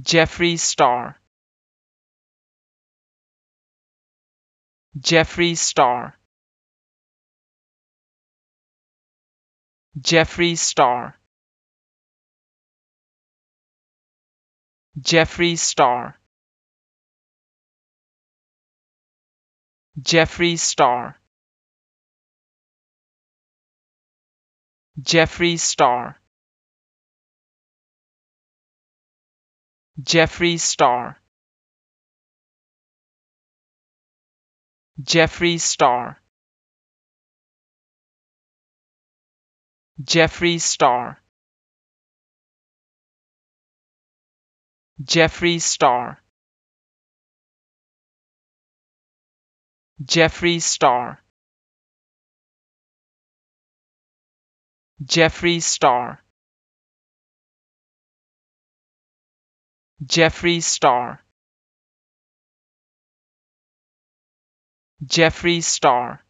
Jeffrey Star Jeffrey Star Jeffrey Star Jeffrey Star Jeffrey Star Jeffree Star Jeffrey Star Jeffrey Star Jeffrey Star Jeffrey Star Jeffrey Star Jeffree Star Jeffree Star Jeffree Star